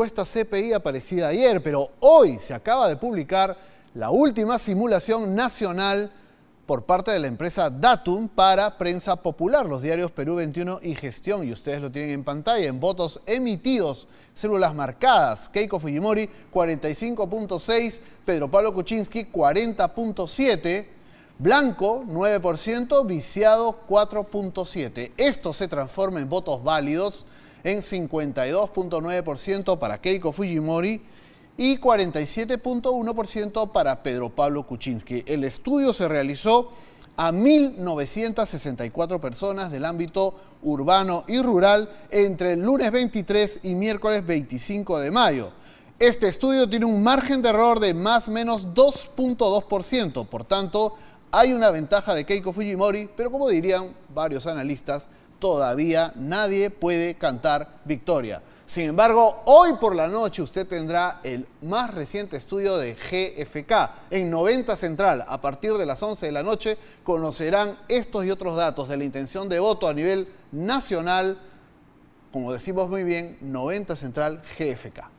encuesta CPI aparecida ayer, pero hoy se acaba de publicar la última simulación nacional por parte de la empresa Datum para Prensa Popular, los diarios Perú 21 y Gestión, y ustedes lo tienen en pantalla, en votos emitidos, células marcadas, Keiko Fujimori 45.6, Pedro Pablo Kuczynski 40.7, Blanco 9%, Viciado 4.7. Esto se transforma en votos válidos en 52.9% para Keiko Fujimori y 47.1% para Pedro Pablo Kuczynski. El estudio se realizó a 1.964 personas del ámbito urbano y rural entre el lunes 23 y miércoles 25 de mayo. Este estudio tiene un margen de error de más o menos 2.2%, por tanto, hay una ventaja de Keiko Fujimori, pero como dirían varios analistas, todavía nadie puede cantar victoria. Sin embargo, hoy por la noche usted tendrá el más reciente estudio de GFK en 90 Central. A partir de las 11 de la noche conocerán estos y otros datos de la intención de voto a nivel nacional. Como decimos muy bien, 90 Central GFK.